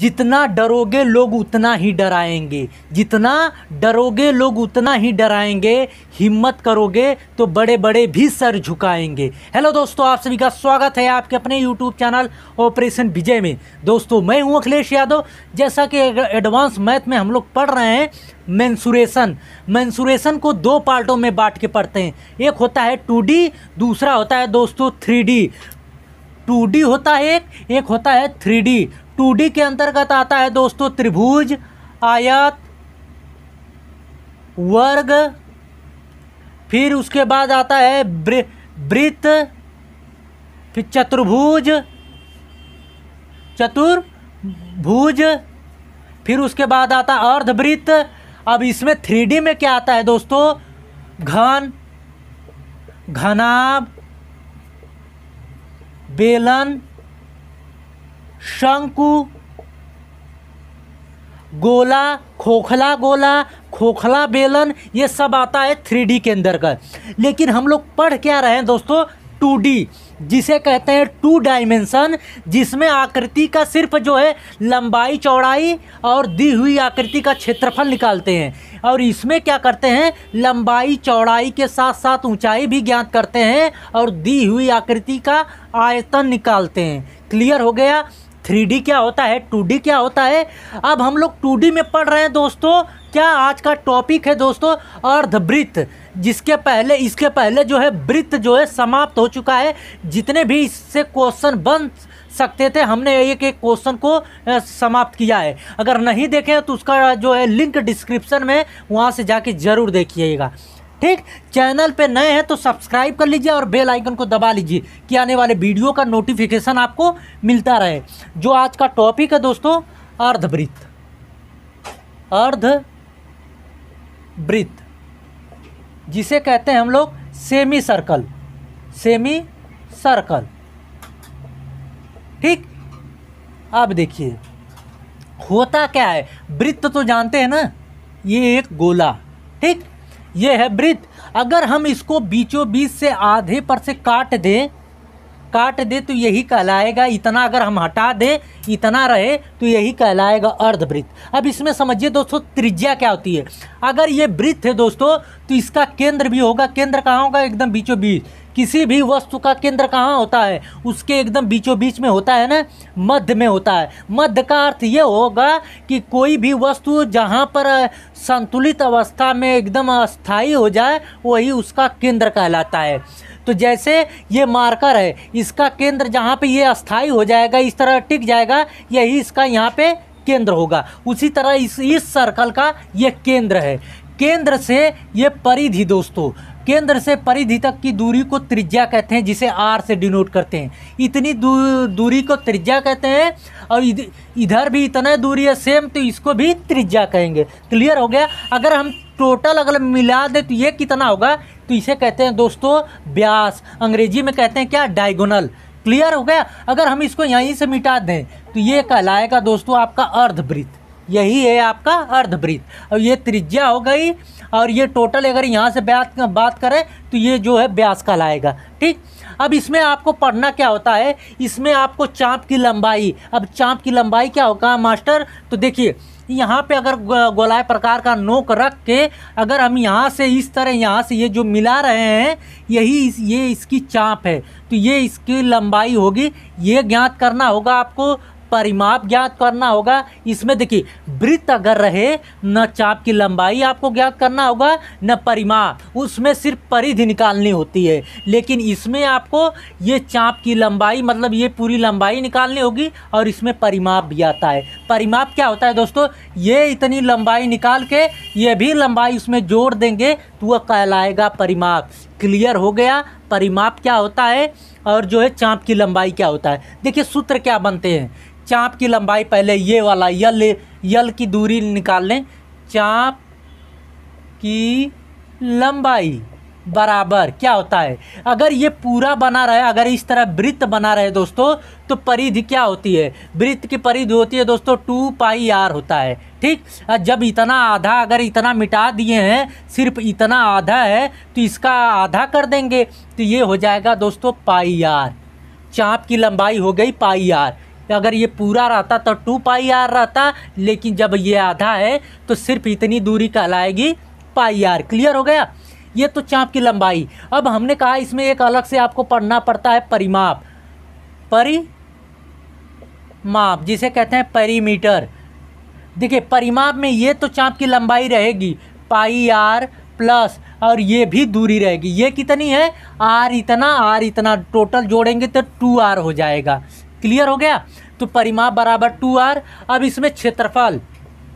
जितना डरोगे लोग उतना ही डराएंगे जितना डरोगे लोग उतना ही डराएंगे हिम्मत करोगे तो बड़े बड़े भी सर झुकाएंगे हेलो दोस्तों आप सभी का स्वागत है आपके अपने यूट्यूब चैनल ऑपरेशन विजय में दोस्तों मैं हूं अखिलेश यादव जैसा कि एडवांस मैथ में हम लोग पढ़ रहे हैं मैंसुरेशन मैंसुरेशन को दो पार्टों में बांट के पढ़ते हैं एक होता है टू दूसरा होता है दोस्तों थ्री टू होता है एक एक होता है थ्री डी टू डी के अंतर्गत आता है दोस्तों त्रिभुज आयत वर्ग फिर उसके बाद आता है वृत्त फिर चतुर्भुज चतुर्भुज फिर उसके बाद आता है अर्धवृत्त अब इसमें थ्री में क्या आता है दोस्तों घन घनाभ बेलन शंकु गोला खोखला गोला खोखला बेलन ये सब आता है थ्री के अंदर का लेकिन हम लोग पढ़ क्या रहे हैं दोस्तों टू डी जिसे कहते हैं टू डायमेंशन जिसमें आकृति का सिर्फ जो है लंबाई चौड़ाई और दी हुई आकृति का क्षेत्रफल निकालते हैं और इसमें क्या करते हैं लंबाई चौड़ाई के साथ साथ ऊंचाई भी ज्ञात करते हैं और दी हुई आकृति का आयतन निकालते हैं क्लियर हो गया थ्री क्या होता है टू क्या होता है अब हम लोग टू में पढ़ रहे हैं दोस्तों क्या आज का टॉपिक है दोस्तों अर्धवृत्त जिसके पहले इसके पहले जो है वृत्त जो है समाप्त हो चुका है जितने भी इससे क्वेश्चन बन सकते थे हमने एक एक क्वेश्चन को समाप्त किया है अगर नहीं देखें तो उसका जो है लिंक डिस्क्रिप्शन में वहाँ से जाके ज़रूर देखिएगा ठीक चैनल पे नए हैं तो सब्सक्राइब कर लीजिए और बेल आइकन को दबा लीजिए कि आने वाले वीडियो का नोटिफिकेशन आपको मिलता रहे जो आज का टॉपिक है दोस्तों अर्धवृत्त अर्ध वृत्त जिसे कहते हैं हम लोग सेमी सर्कल सेमी सर्कल ठीक अब देखिए होता क्या है वृत्त तो जानते हैं ना ये एक गोला ठीक ये है वृत्त अगर हम इसको बीचों बीच से आधे पर से काट दें काट दे तो यही कहलाएगा इतना अगर हम हटा दें इतना रहे तो यही कहलाएगा अर्धवृत्त अब इसमें समझिए दोस्तों त्रिज्या क्या होती है अगर ये वृत्त है दोस्तों तो इसका केंद्र भी होगा केंद्र कहाँ होगा एकदम बीचों बीच किसी भी वस्तु का केंद्र कहाँ होता है उसके एकदम बीचों बीच में होता है ना मध्य में होता है मध्य का अर्थ ये होगा कि कोई भी वस्तु जहाँ पर संतुलित अवस्था में एकदम अस्थाई हो जाए वही उसका केंद्र कहलाता है तो जैसे ये मार्कर है इसका केंद्र जहाँ पे ये अस्थाई हो जाएगा इस तरह टिक जाएगा यही इसका यहाँ पे केंद्र होगा उसी तरह इस इस सर्कल का ये केंद्र है केंद्र से ये परिधि दोस्तों केंद्र से परिधि तक की दूरी को त्रिज्या कहते हैं जिसे आर से डिनोट करते हैं इतनी दू, दूरी को त्रिज्या कहते हैं और इधर भी इतना दूरी है सेम तो इसको भी त्रिज्या कहेंगे क्लियर हो गया अगर हम टोटल अगर मिला दें तो ये कितना होगा तो इसे कहते हैं दोस्तों ब्यास अंग्रेजी में कहते हैं क्या डायगोनल क्लियर हो गया अगर हम इसको यहीं से मिटा दें तो ये कहलाएगा दोस्तों आपका अर्धवृत्त यही है आपका अर्धवृत्त और ये त्रिज्या हो गई और ये टोटल अगर यहाँ से बात बात करें तो ये जो है ब्यास कहलाएगा ठीक अब इसमें आपको पढ़ना क्या होता है इसमें आपको चाँप की लंबाई अब चाँप की लंबाई क्या होगा मास्टर तो देखिए यहाँ पे अगर गोलाय प्रकार का नोक रख के अगर हम यहाँ से इस तरह यहाँ से ये जो मिला रहे हैं यही इस ये इसकी चाँप है तो ये इसकी लंबाई होगी ये ज्ञात करना होगा आपको परिमाप ज्ञात करना होगा इसमें देखिए वृत्त अगर रहे न चाप की लंबाई आपको ज्ञात करना होगा न परिमाप उसमें सिर्फ परिधि निकालनी होती है लेकिन इसमें आपको ये चाप की लंबाई मतलब ये पूरी लंबाई निकालनी होगी और इसमें परिमाप भी आता है परिमाप क्या होता है दोस्तों ये इतनी लंबाई निकाल के ये भी लंबाई उसमें जोड़ देंगे तो वह कहलाएगा परिमाप क्लियर हो गया परिमाप क्या होता है और जो है चाँप की लंबाई क्या होता है देखिए सूत्र क्या बनते हैं चाँप की लंबाई पहले ये वाला यल यल की दूरी निकाल लें चाँप की लंबाई बराबर क्या होता है अगर ये पूरा बना रहे अगर इस तरह वृत्त बना रहे दोस्तों तो परिधि क्या होती है वृत्त की परिधि होती है दोस्तों टू पाई आर होता है ठीक जब इतना आधा अगर इतना मिटा दिए हैं सिर्फ इतना आधा है तो इसका आधा कर देंगे तो ये हो जाएगा दोस्तों पाई आर चाँप की लंबाई हो गई पाई आर तो अगर ये पूरा रहता तो टू पाई आर रहता लेकिन जब ये आधा है तो सिर्फ इतनी दूरी कहलाएगी पाई आर क्लियर हो गया ये तो चाँप की लंबाई अब हमने कहा इसमें एक अलग से आपको पढ़ना पड़ता है परिमाप माप जिसे कहते हैं परिमीटर देखिए परिमाप में ये तो चाँप की लंबाई रहेगी पाई आर प्लस और ये भी दूरी रहेगी ये कितनी है आर इतना आर इतना टोटल जोड़ेंगे तो टू आर हो जाएगा क्लियर हो गया तो परिमाप बराबर टू आर अब इसमें क्षेत्रफल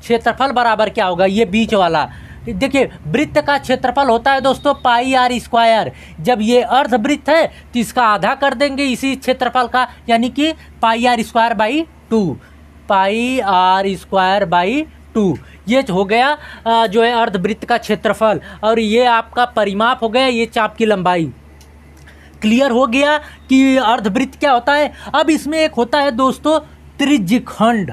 क्षेत्रफल बराबर क्या होगा ये बीच वाला देखिए वृत्त का क्षेत्रफल होता है दोस्तों पाई आर स्क्वायर जब ये अर्धवृत्त है तो इसका आधा कर देंगे इसी क्षेत्रफल का यानी कि pi r square by two pi r square by two ये हो गया जो है अर्धवृत्त का क्षेत्रफल और ये आपका परिमाप हो गया ये चाप की लंबाई क्लियर हो गया कि अर्धवृत्त क्या होता है अब इसमें एक होता है दोस्तों त्रिज्यखंड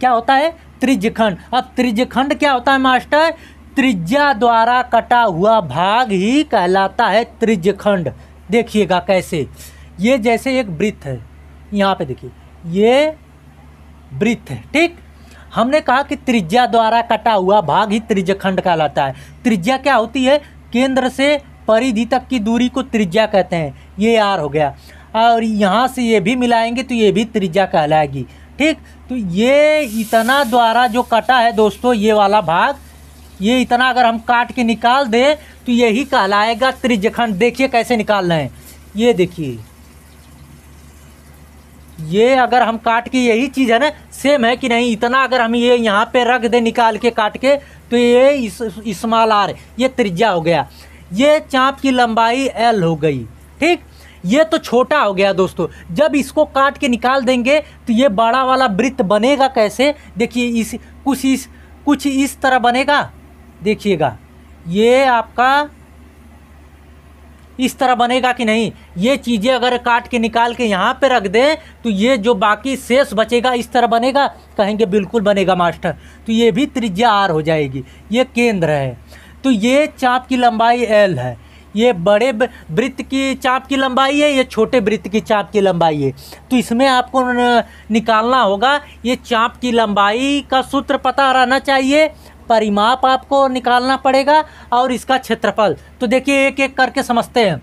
क्या होता है त्रिज्यखंड अब त्रिज्यखंड क्या होता है मास्टर त्रिज्या द्वारा कटा हुआ भाग ही कहलाता है त्रिज्यखंड देखिएगा कैसे ये जैसे एक वृत्त है यहाँ पे देखिए ये वृत्त है ठीक हमने कहा कि त्रिज्या द्वारा कटा हुआ भाग ही त्रिज्यखंड कहलाता है त्रिज्या क्या होती है केंद्र से परिधि तक की दूरी को त्रिज्या कहते हैं ये आर हो गया और यहाँ से ये भी मिलाएंगे तो ये भी त्रिज्या कहलाएगी ठीक तो ये इतना द्वारा जो कटा है दोस्तों ये वाला भाग ये इतना अगर हम काट के निकाल दें तो यही कहलाएगा त्रिज्यखंड देखिए कैसे निकाल रहे हैं ये देखिए ये अगर हम काट के यही चीज़ है ना सेम है कि नहीं इतना अगर हम ये यहाँ पे रख दें निकाल के काट के तो ये इस, इस्माल आर ये त्रिज्या हो गया ये चाँप की लंबाई एल हो गई ठीक ये तो छोटा हो गया दोस्तों जब इसको काट के निकाल देंगे तो ये बड़ा वाला वृत्त बनेगा कैसे देखिए इस कुछ इस कुछ इस तरह बनेगा देखिएगा ये आपका इस तरह बनेगा कि नहीं ये चीज़ें अगर काट के निकाल के यहाँ पे रख दें तो ये जो बाकी शेष बचेगा इस तरह बनेगा कहेंगे बिल्कुल बनेगा मास्टर तो ये भी त्रिज्या आर हो जाएगी ये केंद्र है तो ये चाप की लंबाई एल है ये बड़े वृत्त की चाप की लंबाई है ये छोटे वृत्त की चाप की लंबाई है तो इसमें आपको निकालना होगा ये चाप की लंबाई का सूत्र पता रहना चाहिए परिमाप आपको निकालना पड़ेगा और इसका क्षेत्रफल तो देखिए एक एक करके समझते हैं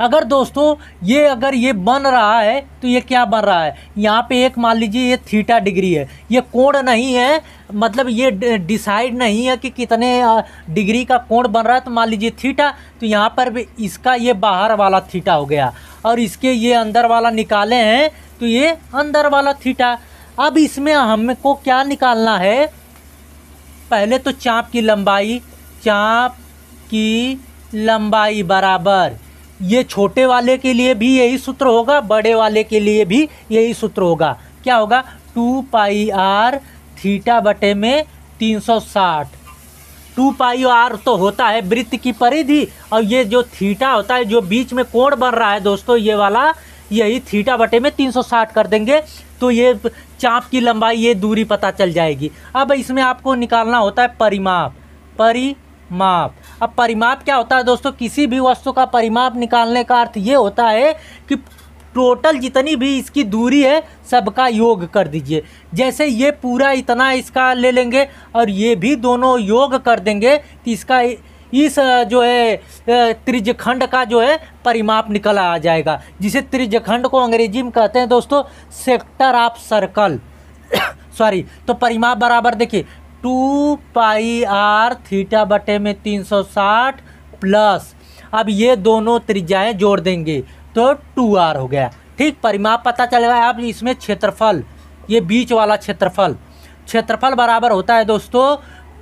अगर दोस्तों ये अगर ये बन रहा है तो ये क्या बन रहा है यहाँ पे एक मान लीजिए ये थीटा डिग्री है ये कोण नहीं है मतलब ये डिसाइड नहीं है कि कितने डिग्री का कोण बन रहा है तो मान लीजिए थीटा तो यहाँ पर भी इसका ये बाहर वाला थीटा हो गया और इसके ये अंदर वाला निकाले हैं तो ये अंदर वाला थीटा अब इसमें हमको क्या निकालना है पहले तो चाँप की लंबाई चाँप की लंबाई बराबर ये छोटे वाले के लिए भी यही सूत्र होगा बड़े वाले के लिए भी यही सूत्र होगा क्या होगा टू पाई आर थीटा बटे में तीन सौ साठ टू पाई आर तो होता है वृत्त की परिधि और ये जो थीटा होता है जो बीच में कोण बन रहा है दोस्तों ये वाला यही थीटा बटे में तीन सौ साठ कर देंगे तो ये चाप की लंबाई ये दूरी पता चल जाएगी अब इसमें आपको निकालना होता है परिमाप परिमाप अब परिमाप क्या होता है दोस्तों किसी भी वस्तु का परिमाप निकालने का अर्थ ये होता है कि टोटल जितनी भी इसकी दूरी है सबका योग कर दीजिए जैसे ये पूरा इतना इसका ले लेंगे और ये भी दोनों योग कर देंगे तो इसका इस जो है त्रिजखंड का जो है परिमाप निकल आ जाएगा जिसे त्रिजखंड को अंग्रेजी में कहते हैं दोस्तों सेक्टर ऑफ सर्कल सॉरी तो परिमाप बराबर देखिए टू पाई आर थीटा बटे में तीन सौ साठ प्लस अब ये दोनों त्रिज्याएँ जोड़ देंगे तो टू आर हो गया ठीक परिमाप पता चलेगा अब इसमें क्षेत्रफल ये बीच वाला क्षेत्रफल क्षेत्रफल बराबर होता है दोस्तों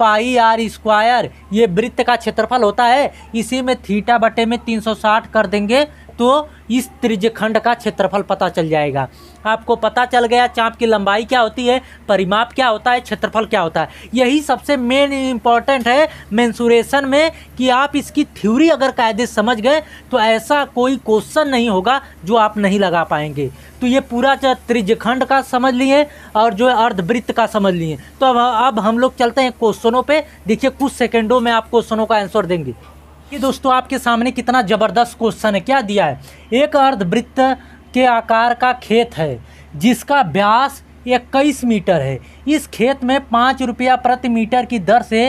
पाई आर स्क्वायर ये वृत्त का क्षेत्रफल होता है इसी में थीटा बटे में 360 कर देंगे तो इस त्रिजखंड का क्षेत्रफल पता चल जाएगा आपको पता चल गया चाँप की लंबाई क्या होती है परिमाप क्या होता है क्षेत्रफल क्या होता है यही सबसे मेन इम्पॉर्टेंट है मैंसुरेशन में कि आप इसकी थ्योरी अगर कायदे समझ गए तो ऐसा कोई क्वेश्चन नहीं होगा जो आप नहीं लगा पाएंगे तो ये पूरा त्रिजखंड का समझ लिए और जो अर्धवृत्त का समझ लिए तो अब अब हम लोग चलते हैं क्वेश्चनों पे देखिए कुछ सेकंडों में आप क्वेश्चनों का आंसर देंगे कि दोस्तों आपके सामने कितना ज़बरदस्त क्वेश्चन है क्या दिया है एक अर्धवृत्त के आकार का खेत है जिसका ब्यास इक्कीस मीटर है इस खेत में पाँच रुपया प्रति मीटर की दर से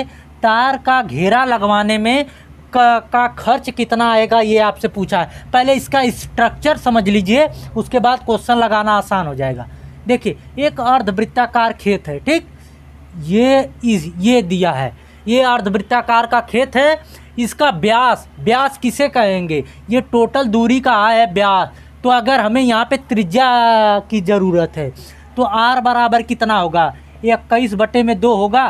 तार का घेरा लगवाने में का, का खर्च कितना आएगा ये आपसे पूछा है पहले इसका स्ट्रक्चर समझ लीजिए उसके बाद क्वेश्चन लगाना आसान हो जाएगा देखिए एक अर्धवृत्ताकार खेत है ठीक ये इस ये दिया है ये अर्धवृत्ताकार का खेत है इसका ब्यास ब्यास किसे कहेंगे ये टोटल दूरी का है ब्यास तो अगर हमें यहाँ पे त्रिज्या की ज़रूरत है तो आर बराबर कितना होगा इक्कीस बटे में दो होगा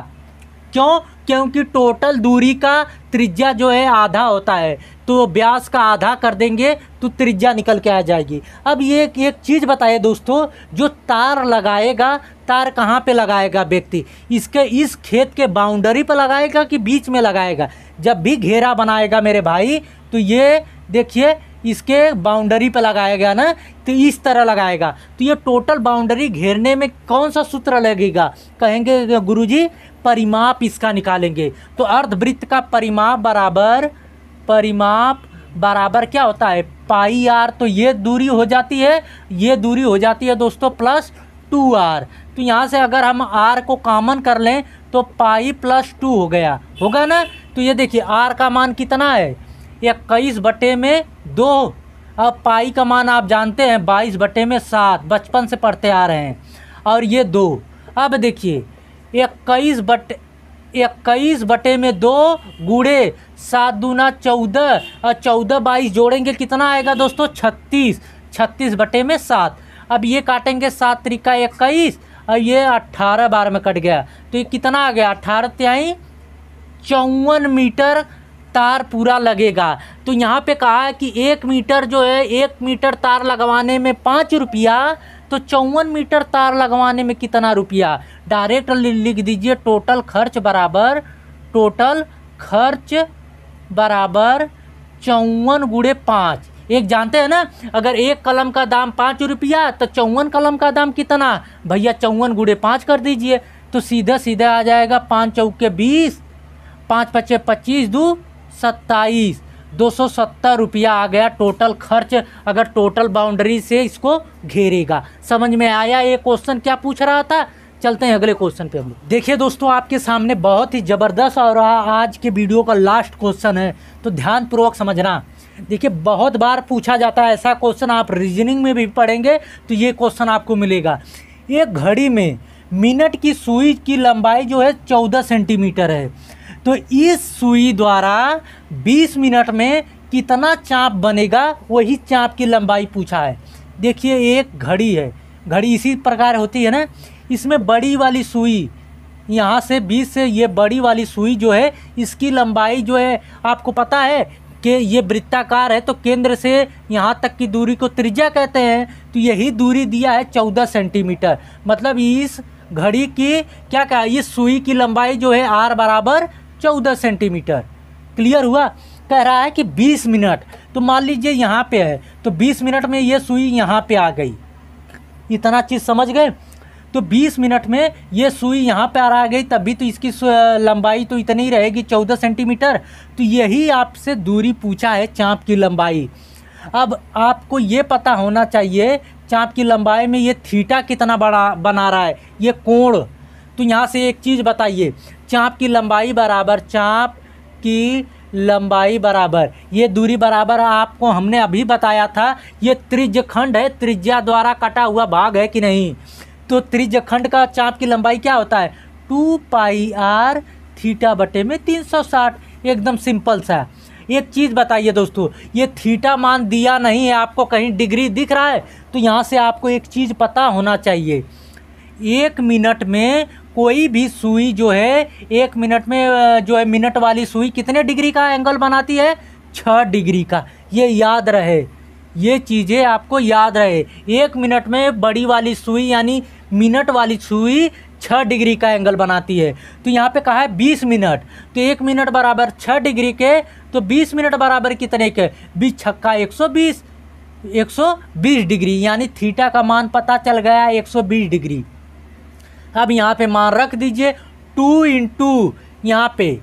क्यों क्योंकि टोटल दूरी का त्रिज्या जो है आधा होता है तो ब्यास का आधा कर देंगे तो त्रिज्या निकल के आ जाएगी अब ये एक चीज़ बताइए दोस्तों जो तार लगाएगा तार कहाँ पे लगाएगा व्यक्ति इसके इस खेत के बाउंड्री पर लगाएगा कि बीच में लगाएगा जब भी घेरा बनाएगा मेरे भाई तो ये देखिए इसके बाउंड्री पे लगाया गया ना तो इस तरह लगाएगा तो ये टोटल बाउंड्री घेरने में कौन सा सूत्र लगेगा कहेंगे गुरुजी परिमाप इसका निकालेंगे तो अर्धवृत्त का परिमाप बराबर परिमाप बराबर क्या होता है पाई आर तो ये दूरी हो जाती है ये दूरी हो जाती है दोस्तों प्लस टू आर तो यहाँ से अगर हम आर को कामन कर लें तो पाई प्लस टू हो गया होगा ना तो ये देखिए आर का मान कितना है इक्कीस बटे में दो अब पाई का मान आप जानते हैं बाईस बटे में सात बचपन से पढ़ते आ रहे हैं और ये दो अब देखिए इक्कीस बटे इक्कीस बटे में दो गुड़े सात दूना चौदह और चौदह बाईस जोड़ेंगे कितना आएगा दोस्तों छत्तीस छत्तीस बटे में सात अब ये काटेंगे सात तरीका इक्कीस और ये अट्ठारह बार में कट गया तो ये कितना आ गया अट्ठारह त्याई चौवन मीटर तार पूरा लगेगा तो यहाँ पे कहा है कि एक मीटर जो है एक मीटर तार लगवाने में पाँच रुपया तो चौवन मीटर तार लगवाने में कितना रुपया डायरेक्ट लिख दीजिए टोटल खर्च बराबर टोटल खर्च बराबर चौवन गुड़े पाँच एक जानते हैं ना अगर एक कलम का दाम पाँच रुपया तो चौवन कलम का दाम कितना भैया चौवन गुड़े पाँच कर दीजिए तो सीधा सीधा आ जाएगा पाँच चौके बीस पाँच पच्चे पच्चीस दो सत्ताईस दो सौ सत्तर रुपया आ गया टोटल खर्च अगर टोटल बाउंड्री से इसको घेरेगा समझ में आया ये क्वेश्चन क्या पूछ रहा था चलते हैं अगले क्वेश्चन पे हम लोग देखिए दोस्तों आपके सामने बहुत ही ज़बरदस्त और आज के वीडियो का लास्ट क्वेश्चन है तो ध्यानपूर्वक समझना देखिए बहुत बार पूछा जाता है ऐसा क्वेश्चन आप रीजनिंग में भी पढ़ेंगे तो ये क्वेश्चन आपको मिलेगा एक घड़ी में मिनट की सुई की लंबाई जो है चौदह सेंटीमीटर है तो इस सुई द्वारा 20 मिनट में कितना चाँप बनेगा वही चाँप की लंबाई पूछा है देखिए एक घड़ी है घड़ी इसी प्रकार होती है ना इसमें बड़ी वाली सुई यहाँ से बीस से ये बड़ी वाली सुई जो है इसकी लंबाई जो है आपको पता है कि ये वृत्ताकार है तो केंद्र से यहाँ तक की दूरी को त्रिज्या कहते हैं तो यही दूरी दिया है चौदह सेंटीमीटर मतलब इस घड़ी की क्या कहा इस सुई की लंबाई जो है आर बराबर चौदह सेंटीमीटर क्लियर हुआ कह रहा है कि बीस मिनट तो मान लीजिए यहाँ पे है तो बीस मिनट में ये सुई यहाँ पे आ गई इतना चीज़ समझ गए तो 20 मिनट में ये सुई यहाँ पर आ गई तभी तो इसकी लंबाई तो इतनी रहेगी 14 सेंटीमीटर तो यही आपसे दूरी पूछा है चाँप की लंबाई अब आपको ये पता होना चाहिए चाँप की लंबाई में ये थीटा कितना बड़ा बना रहा है ये कोण तो यहाँ से एक चीज़ बताइए चाँप की लंबाई बराबर चाँप की लंबाई बराबर ये दूरी बराबर आपको हमने अभी बताया था ये त्रिज्यखंड खंड है त्रिज्या द्वारा कटा हुआ भाग है कि नहीं तो त्रिज्यखंड खंड का चाँप की लंबाई क्या होता है टू पाई आर थीटा बटे में तीन सौ साठ एकदम सिंपल सा एक चीज़ बताइए दोस्तों ये थीटा मान दिया नहीं है आपको कहीं डिग्री दिख रहा है तो यहाँ से आपको एक चीज़ पता होना चाहिए एक मिनट में कोई भी सुई जो है एक मिनट में जो है मिनट वाली सुई कितने डिग्री का एंगल बनाती है छः डिग्री का ये याद रहे ये चीज़ें आपको याद रहे एक मिनट में बड़ी वाली सुई यानी मिनट वाली सुई छः डिग्री का एंगल बनाती है तो यहाँ पे कहा है बीस मिनट तो एक मिनट बराबर छः डिग्री के तो बीस मिनट बराबर कितने के बीस छक्का एक सौ बीस एक सौ बीस डिग्री यानी थीटा का मान पता चल गया एक सौ बीस डिग्री अब यहाँ पे मान रख दीजिए टू इंटू यहाँ पे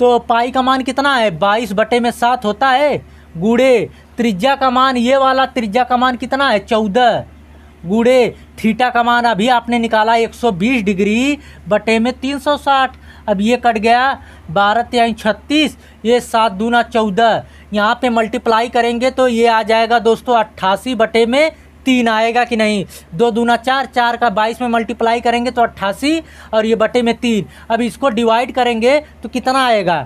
तो पाई का मान कितना है बाईस बटे में सात होता है गुड़े त्रिज्या का मान ये वाला त्रिज्या का मान कितना है चौदह गुड़े थीटा का मान अभी आपने निकाला 120 डिग्री बटे में 360 अब ये कट गया बारह त्याई छत्तीस ये सात दूना चौदह यहाँ पे मल्टीप्लाई करेंगे तो ये आ जाएगा दोस्तों अट्ठासी बटे में तीन आएगा कि नहीं दो दूना चार चार का बाईस में मल्टीप्लाई करेंगे तो अट्ठासी और ये बटे में तीन अब इसको डिवाइड करेंगे तो कितना आएगा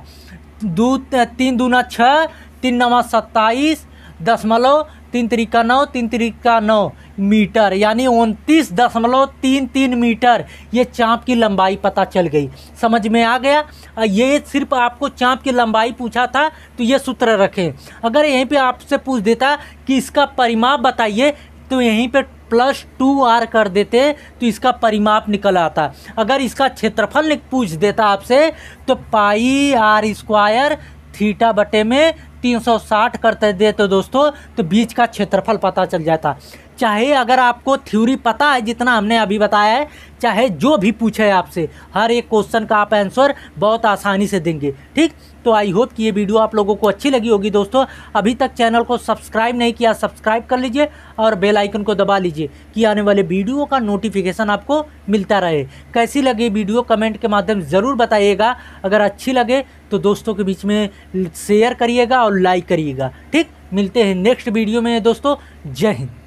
दो तीन दूना छः तीन नवा सत्ताईस दशमलव तीन तरीका नौ तीन तरीका नौ मीटर यानी उनतीस दशमलव तीन तीन मीटर ये चाँप की लंबाई पता चल गई समझ में आ गया ये सिर्फ आपको चाँप की लंबाई पूछा था तो ये सूत्र रखें अगर यहीं पे आपसे पूछ देता कि इसका परिमाप बताइए तो यहीं पर प्लस टू आर कर देते तो इसका परिमाप निकल आता अगर इसका क्षेत्रफल पूछ देता आपसे तो पाई आर स्क्वायर थीटा बटे में 360 करते देते तो दोस्तों तो बीच का क्षेत्रफल पता चल जाता चाहे अगर आपको थ्योरी पता है जितना हमने अभी बताया है चाहे जो भी पूछे आपसे हर एक क्वेश्चन का आप आंसर बहुत आसानी से देंगे ठीक तो आई होप कि ये वीडियो आप लोगों को अच्छी लगी होगी दोस्तों अभी तक चैनल को सब्सक्राइब नहीं किया सब्सक्राइब कर लीजिए और बेल आइकन को दबा लीजिए कि आने वाले वीडियो का नोटिफिकेशन आपको मिलता रहे कैसी लगी वीडियो कमेंट के माध्यम ज़रूर बताइएगा अगर अच्छी लगे तो दोस्तों के बीच में शेयर करिएगा और लाइक करिएगा ठीक मिलते हैं नेक्स्ट वीडियो में दोस्तों जय हिंद